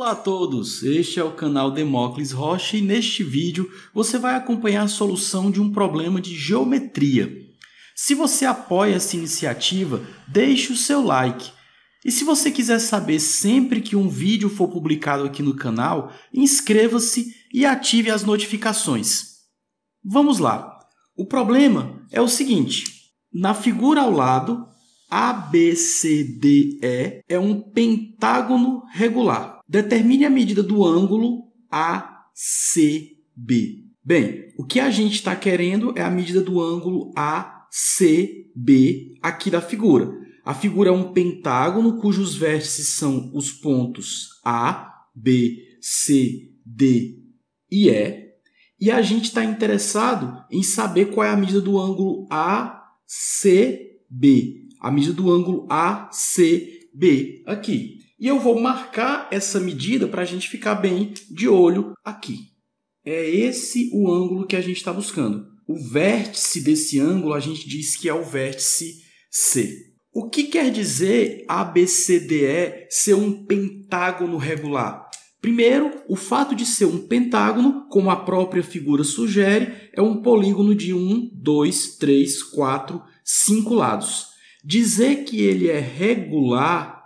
Olá a todos, este é o canal Demócles Rocha e neste vídeo você vai acompanhar a solução de um problema de geometria. Se você apoia essa iniciativa, deixe o seu like. E se você quiser saber sempre que um vídeo for publicado aqui no canal, inscreva-se e ative as notificações. Vamos lá! O problema é o seguinte: na figura ao lado, ABCDE é um pentágono regular. Determine a medida do ângulo ACB. Bem, o que a gente está querendo é a medida do ângulo ACB aqui da figura. A figura é um pentágono cujos vértices são os pontos A, B, C, D e E. E a gente está interessado em saber qual é a medida do ângulo ACB. A medida do ângulo ACB aqui. E eu vou marcar essa medida para a gente ficar bem de olho aqui. É esse o ângulo que a gente está buscando. O vértice desse ângulo a gente diz que é o vértice C. O que quer dizer ABCDE ser um pentágono regular? Primeiro, o fato de ser um pentágono, como a própria figura sugere, é um polígono de 1, 2, 3, 4, 5 lados. Dizer que ele é regular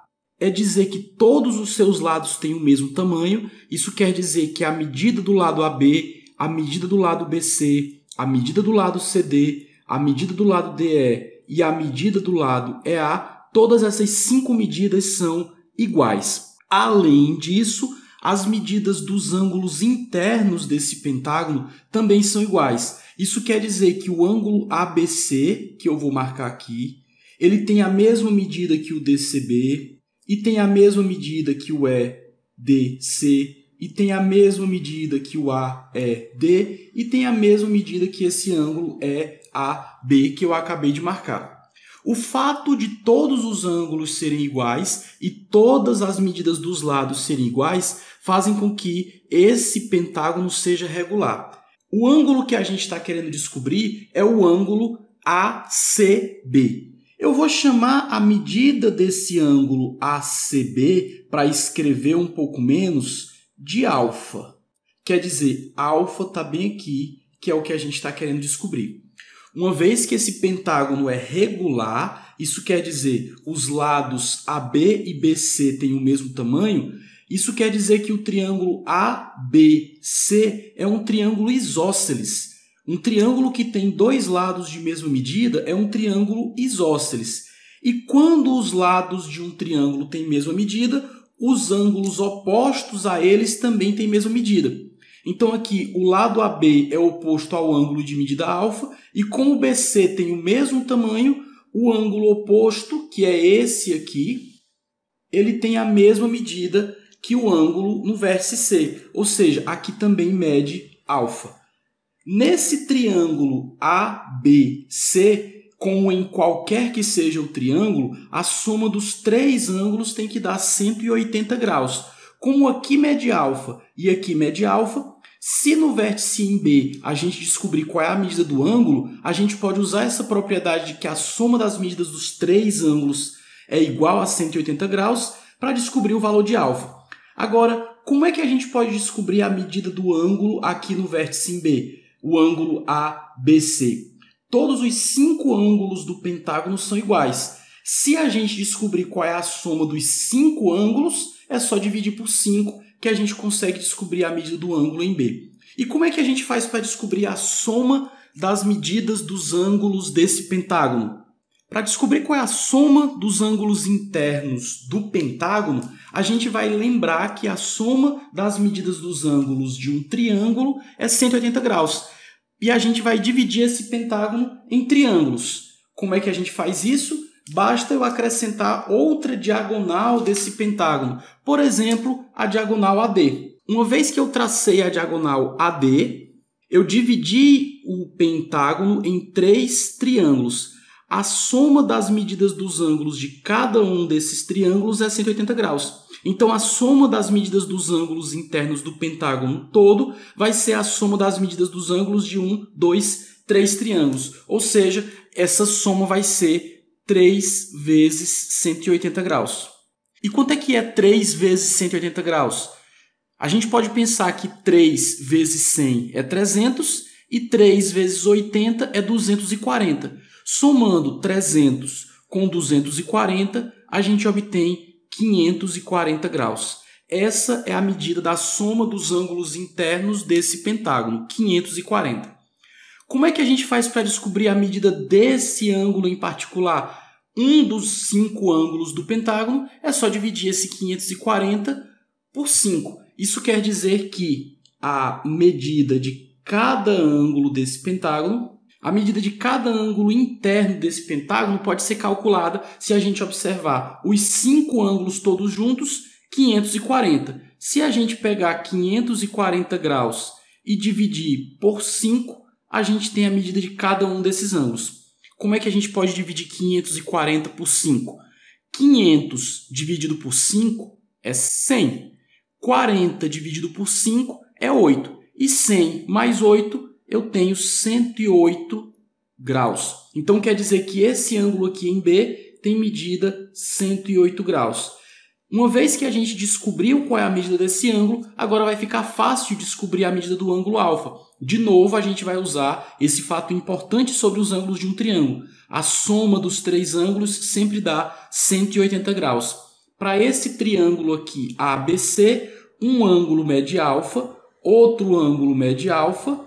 é dizer que todos os seus lados têm o mesmo tamanho. Isso quer dizer que a medida do lado AB, a medida do lado BC, a medida do lado CD, a medida do lado DE e a medida do lado EA, todas essas cinco medidas são iguais. Além disso, as medidas dos ângulos internos desse pentágono também são iguais. Isso quer dizer que o ângulo ABC, que eu vou marcar aqui, ele tem a mesma medida que o DCB, e tem a mesma medida que o E, D, C, e tem a mesma medida que o A E D, e tem a mesma medida que esse ângulo é B que eu acabei de marcar. O fato de todos os ângulos serem iguais e todas as medidas dos lados serem iguais fazem com que esse pentágono seja regular. O ângulo que a gente está querendo descobrir é o ângulo ACB. Eu vou chamar a medida desse ângulo ACB para escrever um pouco menos de alfa. Quer dizer, alfa está bem aqui, que é o que a gente está querendo descobrir. Uma vez que esse pentágono é regular, isso quer dizer os lados AB e BC têm o mesmo tamanho, isso quer dizer que o triângulo ABC é um triângulo isósceles, um triângulo que tem dois lados de mesma medida é um triângulo isósceles. E quando os lados de um triângulo têm mesma medida, os ângulos opostos a eles também têm mesma medida. Então aqui o lado AB é oposto ao ângulo de medida alfa e como o BC tem o mesmo tamanho, o ângulo oposto, que é esse aqui, ele tem a mesma medida que o ângulo no vértice C, ou seja, aqui também mede alfa. Nesse triângulo ABC, como em qualquer que seja o triângulo, a soma dos três ângulos tem que dar 180 graus. Como aqui mede alfa e aqui mede alfa, se no vértice em B a gente descobrir qual é a medida do ângulo, a gente pode usar essa propriedade de que a soma das medidas dos três ângulos é igual a 180 graus para descobrir o valor de alfa. Agora, como é que a gente pode descobrir a medida do ângulo aqui no vértice em B? o ângulo ABC. Todos os cinco ângulos do pentágono são iguais. Se a gente descobrir qual é a soma dos cinco ângulos, é só dividir por 5 que a gente consegue descobrir a medida do ângulo em B. E como é que a gente faz para descobrir a soma das medidas dos ângulos desse pentágono? Para descobrir qual é a soma dos ângulos internos do pentágono, a gente vai lembrar que a soma das medidas dos ângulos de um triângulo é 180 graus e a gente vai dividir esse pentágono em triângulos. Como é que a gente faz isso? Basta eu acrescentar outra diagonal desse pentágono, por exemplo, a diagonal AD. Uma vez que eu tracei a diagonal AD, eu dividi o pentágono em três triângulos. A soma das medidas dos ângulos de cada um desses triângulos é 180 graus. Então a soma das medidas dos ângulos internos do pentágono todo vai ser a soma das medidas dos ângulos de um, dois, três triângulos. Ou seja, essa soma vai ser 3 vezes 180 graus. E quanto é que é 3 vezes 180 graus? A gente pode pensar que 3 vezes 100 é 300 e 3 vezes 80 é 240. Somando 300 com 240, a gente obtém 540 graus. Essa é a medida da soma dos ângulos internos desse pentágono, 540. Como é que a gente faz para descobrir a medida desse ângulo em particular? Um dos cinco ângulos do pentágono é só dividir esse 540 por 5. Isso quer dizer que a medida de cada ângulo desse pentágono a medida de cada ângulo interno desse pentágono pode ser calculada se a gente observar os cinco ângulos todos juntos, 540. Se a gente pegar 540 graus e dividir por 5, a gente tem a medida de cada um desses ângulos. Como é que a gente pode dividir 540 por 5? 500 dividido por 5 é 100. 40 dividido por 5 é 8. E 100 mais 8 eu tenho 108 graus. Então quer dizer que esse ângulo aqui em B tem medida 108 graus. Uma vez que a gente descobriu qual é a medida desse ângulo, agora vai ficar fácil descobrir a medida do ângulo alfa. De novo, a gente vai usar esse fato importante sobre os ângulos de um triângulo. A soma dos três ângulos sempre dá 180 graus. Para esse triângulo aqui, ABC, um ângulo mede alfa, outro ângulo mede alfa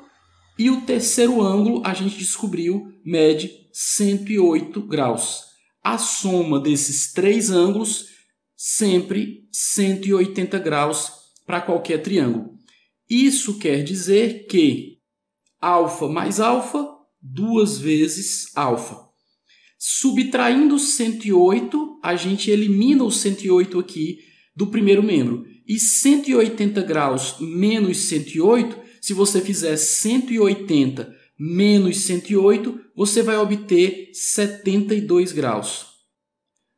e o terceiro ângulo a gente descobriu mede 108 graus. A soma desses três ângulos sempre 180 graus para qualquer triângulo. Isso quer dizer que alfa mais alfa, duas vezes alfa. Subtraindo 108, a gente elimina o 108 aqui do primeiro membro. E 180 graus menos 108 se você fizer 180 menos 108, você vai obter 72 graus.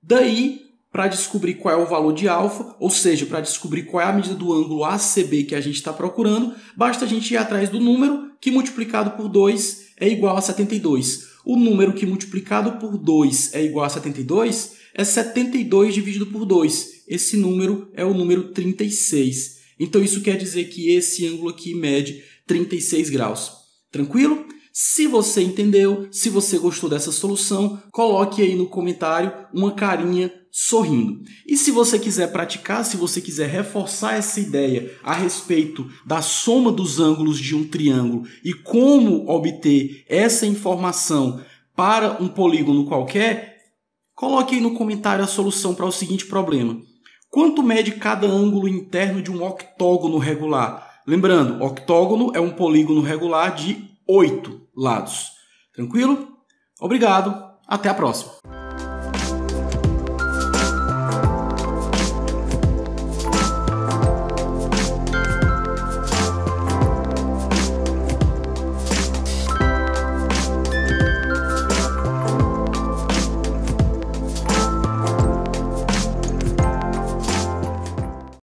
Daí, para descobrir qual é o valor de alfa, ou seja, para descobrir qual é a medida do ângulo ACB que a gente está procurando, basta a gente ir atrás do número que multiplicado por 2 é igual a 72. O número que multiplicado por 2 é igual a 72 é 72 dividido por 2. Esse número é o número 36. Então isso quer dizer que esse ângulo aqui mede 36 graus. Tranquilo? Se você entendeu, se você gostou dessa solução, coloque aí no comentário uma carinha sorrindo. E se você quiser praticar, se você quiser reforçar essa ideia a respeito da soma dos ângulos de um triângulo e como obter essa informação para um polígono qualquer, coloque aí no comentário a solução para o seguinte problema. Quanto mede cada ângulo interno de um octógono regular? Lembrando, octógono é um polígono regular de oito lados. Tranquilo? Obrigado, até a próxima!